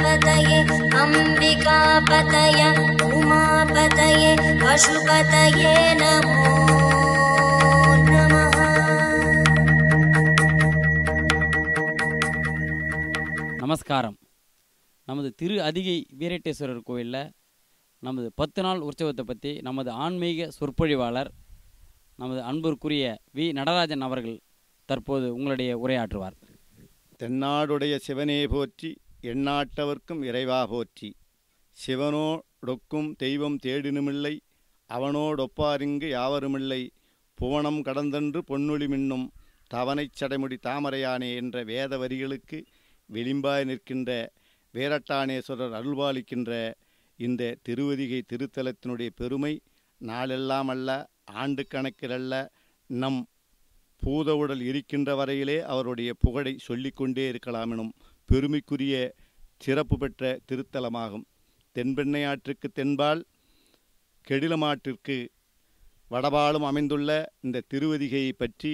गणपतये अम्बिकापतय उमापतये पशुपतये नमो நமஸ்காரம் நமது திரு அதிகை வீரட்டேஸ்வரர் கோயிலில் நமது பத்து நாள் உற்சவத்தை பற்றி நமது ஆன்மீக சொற்பொழிவாளர் நமது அன்பிற்குரிய வி நடராஜன் அவர்கள் தற்போது உங்களுடைய உரையாற்றுவார் தென்னாடுடைய சிவனே போற்றி எண்ணாட்டவர்க்கும் இறைவா போற்றி சிவனோடொக்கும் தெய்வம் தேடினுமில்லை அவனோடொப்பாரிங்கு யாவருமில்லை புவனம் கடந்தன்று பொன்னொழி மின்னும் தவனைச் சடைமுடி தாமரையானே என்ற வேத வரிகளுக்கு விளிம்பாய் நிற்கின்ற வேரட்டானேஸ்வரர் அருள்பாலிக்கின்ற இந்த திருவதிகை திருத்தலத்தினுடைய பெருமை நாளெல்லாம் அல்ல ஆண்டு கணக்கிலல்ல நம் பூத உடல் இருக்கின்ற வரையிலே அவருடைய புகழை சொல்லிக்கொண்டே இருக்கலாமெனும் பெருமைக்குரிய சிறப்பு பெற்ற திருத்தலமாகும் தென்பெண்ணை ஆற்றுக்கு தென்பால் கெடிலமாற்றிற்கு வடபாலும் அமைந்துள்ள இந்த திருவதிகையை பற்றி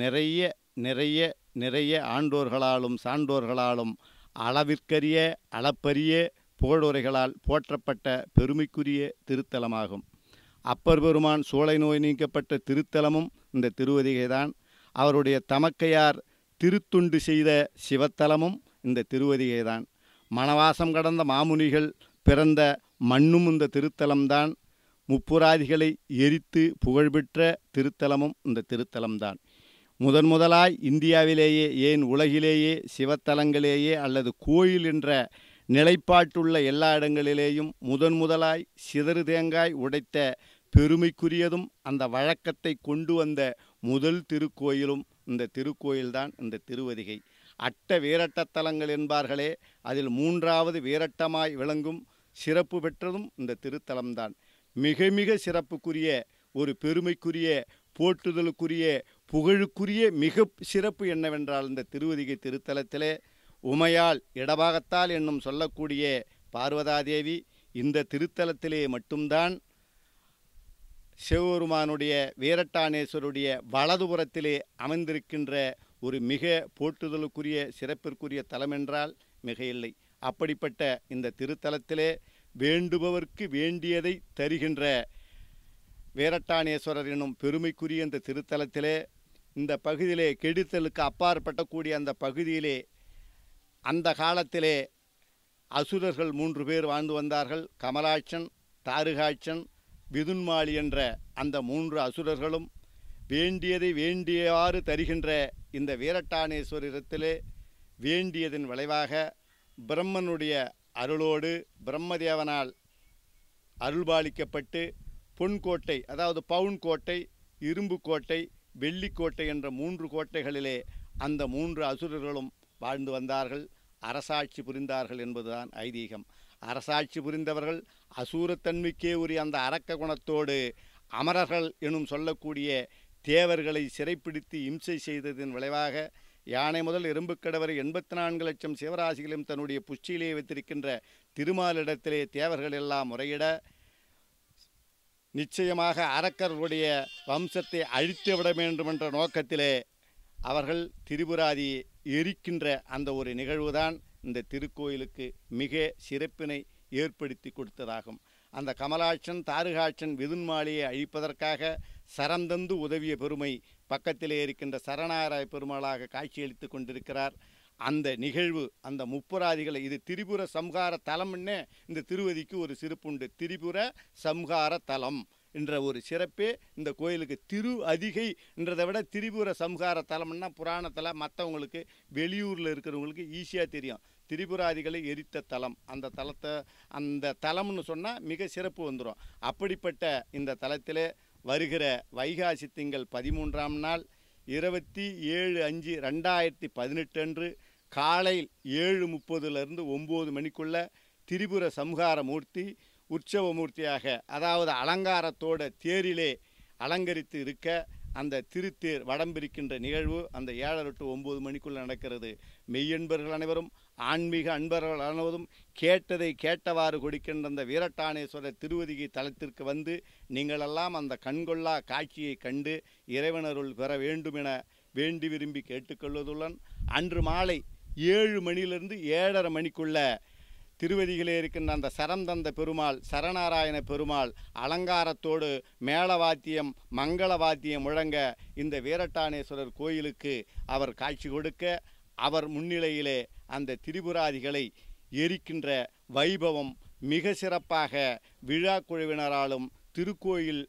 நிறைய நிறைய நிறைய ஆண்டோர்களாலும் சான்றோர்களாலும் அளவிற்கரிய அளப்பரிய புகழுரைகளால் போற்றப்பட்ட பெருமைக்குரிய திருத்தலமாகும் அப்பர் பெருமான் சோலை நோய் நீக்கப்பட்ட திருத்தலமும் இந்த திருவதிகைதான் அவருடைய தமக்கையார் திருத்துண்டு செய்த சிவத்தலமும் இந்த திருவதியை தான் மனவாசம் கடந்த மாமுனிகள் பிறந்த மண்ணும் இந்த திருத்தலம்தான் முப்புராதிகளை எரித்து புகழ்பெற்ற திருத்தலமும் இந்த திருத்தலம்தான் முதன் முதலாய் இந்தியாவிலேயே ஏன் உலகிலேயே சிவத்தலங்களிலேயே அல்லது கோயில் என்ற நிலைப்பாட்டுள்ள எல்லா இடங்களிலேயும் முதன் முதலாய் சிதறு தேங்காய் உடைத்த பெருமைக்குரியதும் அந்த வழக்கத்தை கொண்டு வந்த முதல் திருக்கோயிலும் இந்த திருக்கோயில்தான் இந்த திருவதிகை அட்ட வீரட்டத்தலங்கள் என்பார்களே அதில் மூன்றாவது வீரட்டமாய் விளங்கும் சிறப்பு பெற்றதும் இந்த திருத்தலம்தான் மிக மிக சிறப்புக்குரிய ஒரு பெருமைக்குரிய போற்றுதலுக்குரிய புகழுக்குரிய மிக சிறப்பு என்னவென்றால் இந்த திருவதிகை திருத்தலத்திலே உமையால் இடபாகத்தால் என்னும் சொல்லக்கூடிய பார்வதாதேவி இந்த திருத்தலத்திலே மட்டும்தான் சிவபெருமானுடைய வீரட்டானேஸ்வருடைய வலதுபுறத்திலே அமைந்திருக்கின்ற ஒரு மிக போற்றுதலுக்குரிய சிறப்பிற்குரிய தலமென்றால் மிக இல்லை அப்படிப்பட்ட இந்த திருத்தலத்திலே வேண்டுபவர்க்கு வேண்டியதை தருகின்ற வேரட்டானேஸ்வரர் எனும் பெருமைக்குரிய இந்த திருத்தலத்திலே இந்த பகுதியிலே கெடுத்தலுக்கு அப்பாற்பட்டக்கூடிய அந்த பகுதியிலே அந்த காலத்திலே அசுரர்கள் மூன்று பேர் வாழ்ந்து வந்தார்கள் கமலாட்சன் தாருகாட்சன் விதுன்மாளி என்ற அந்த மூன்று அசுரர்களும் வேண்டியதை வேண்டியவாறு தருகின்ற இந்த வீரட்டானேஸ்வரத்திலே வேண்டியதன் விளைவாக பிரம்மனுடைய அருளோடு பிரம்மதேவனால் அருள்பாலிக்கப்பட்டு பொன்கோட்டை அதாவது பவுன் கோட்டை இரும்பு கோட்டை வெள்ளிக்கோட்டை என்ற மூன்று கோட்டைகளிலே அந்த மூன்று அசுரர்களும் வாழ்ந்து வந்தார்கள் அரசாட்சி புரிந்தார்கள் என்பதுதான் ஐதீகம் அரசாட்சி புரிந்தவர்கள் அசூரத்தன்மைக்கே உரிய அந்த அரக்க குணத்தோடு அமரர்கள் எனும் சொல்லக்கூடிய தேவர்களை சிறைப்பிடித்து இம்சை செய்ததன் விளைவாக யானை முதல் எறும்புக்கடவரை எண்பத்தி நான்கு லட்சம் சிவராசிகளும் தன்னுடைய புஷ்டியிலே வைத்திருக்கின்ற திருமாலிடத்திலே தேவர்கள் எல்லாம் முறையிட நிச்சயமாக அரக்கர்களுடைய வம்சத்தை அழித்து விட வேண்டும் என்ற நோக்கத்திலே அவர்கள் திரிபுராதி எரிக்கின்ற அந்த ஒரு நிகழ்வுதான் இந்த திருக்கோயிலுக்கு மிக சிறப்பினை ஏற்படுத்தி கொடுத்ததாகும் அந்த கமலாட்சன் தாருகாட்சன் விதுன்மாலியை அழிப்பதற்காக சரந்தந்து உதவிய பெருமை பக்கத்திலே இருக்கின்ற சரணாராய பெருமாளாக காட்சியளித்து கொண்டிருக்கிறார் அந்த நிகழ்வு அந்த முப்புராதிகளை இது திரிபுர சம்ஹார தலம்னே இந்த திருவதிக்கு ஒரு சிறப்புண்டு திரிபுர சம்ஹார தலம் என்ற ஒரு சிறப்பே இந்த கோயிலுக்கு திரு அதிகை என்றதை விட திரிபுர சம்ஹார தலம்னா புராணத்தில் மற்றவங்களுக்கு வெளியூரில் இருக்கிறவங்களுக்கு ஈஸியாக தெரியும் திரிபுராதிகளை எரித்த தலம் அந்த தலத்தை அந்த தலம்னு சொன்னால் மிக சிறப்பு வந்துடும் அப்படிப்பட்ட இந்த தலத்தில் வருகிற வைகாசி திங்கள் பதிமூன்றாம் நாள் இருபத்தி ஏழு அஞ்சு ரெண்டாயிரத்தி பதினெட்டு அன்று காலை ஏழு முப்பதுலேருந்து ஒம்பது மணிக்குள்ள திரிபுர சம்ஹார மூர்த்தி உற்சவ மூர்த்தியாக அதாவது அலங்காரத்தோட தேரிலே அலங்கரித்து இருக்க அந்த திருத்தேர் வடம்பிரிக்கின்ற நிகழ்வு அந்த ஏழரை டு ஒம்பது மணிக்குள்ளே நடக்கிறது மெய்யன்பர்கள் அனைவரும் ஆன்மீக அன்பர்கள் அனைவரும் கேட்டதை கேட்டவாறு கொடுக்கின்ற அந்த வீரட்டானேஸ்வரர் திருவதிகை தலத்திற்கு வந்து நீங்களெல்லாம் அந்த கண்கொள்ளா காட்சியை கண்டு இறைவனருள் பெற வேண்டும் என வேண்டி விரும்பி கேட்டுக்கொள்வதுடன் அன்று மாலை ஏழு மணியிலிருந்து ஏழரை மணிக்குள்ள திருவதிகளே இருக்கின்ற அந்த சரந்தந்த பெருமாள் சரநாராயண பெருமாள் அலங்காரத்தோடு மேளவாத்தியம் மங்கள வாத்தியம் முழங்க இந்த வீரட்டானேஸ்வரர் கோயிலுக்கு அவர் காட்சி கொடுக்க அவர் முன்னிலையிலே அந்த திரிபுராதிகளை எரிக்கின்ற வைபவம் மிக சிறப்பாக விழா குழுவினராலும் திருக்கோயில்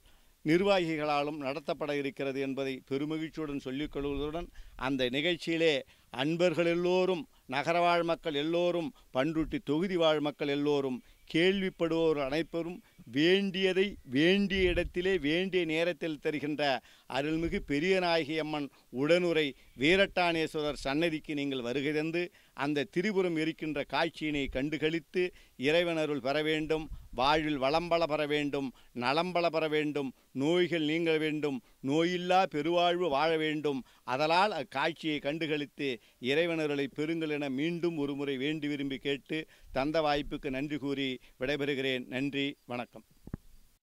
நிர்வாகிகளாலும் நடத்தப்பட இருக்கிறது என்பதை பெருமகிழ்ச்சியுடன் சொல்லிக்கொள்வதுடன் கொள்வதுடன் அந்த நிகழ்ச்சியிலே அன்பர்கள் எல்லோரும் நகரவாழ் மக்கள் எல்லோரும் பண்ருட்டி தொகுதி வாழ் மக்கள் எல்லோரும் கேள்விப்படுவோர் அனைப்பரும் வேண்டியதை வேண்டிய இடத்திலே வேண்டிய நேரத்தில் தருகின்ற அருள்மிகு பெரிய நாயகி அம்மன் உடனுரை வீரட்டானேஸ்வரர் சன்னதிக்கு நீங்கள் வருகை தந்து அந்த திரிபுரம் இருக்கின்ற காட்சியினை கண்டுகளித்து இறைவனருள் பெற வேண்டும் வாழ்வில் வளம்பல பெற வேண்டும் நலம்பல பெற வேண்டும் நோய்கள் நீங்க வேண்டும் நோயில்லா பெருவாழ்வு வாழ வேண்டும் அதனால் அக்காட்சியை கண்டுகளித்து இறைவனர்களை பெறுங்கள் என மீண்டும் ஒருமுறை வேண்டி விரும்பி கேட்டு தந்த வாய்ப்புக்கு நன்றி கூறி விடைபெறுகிறேன் நன்றி வணக்கம்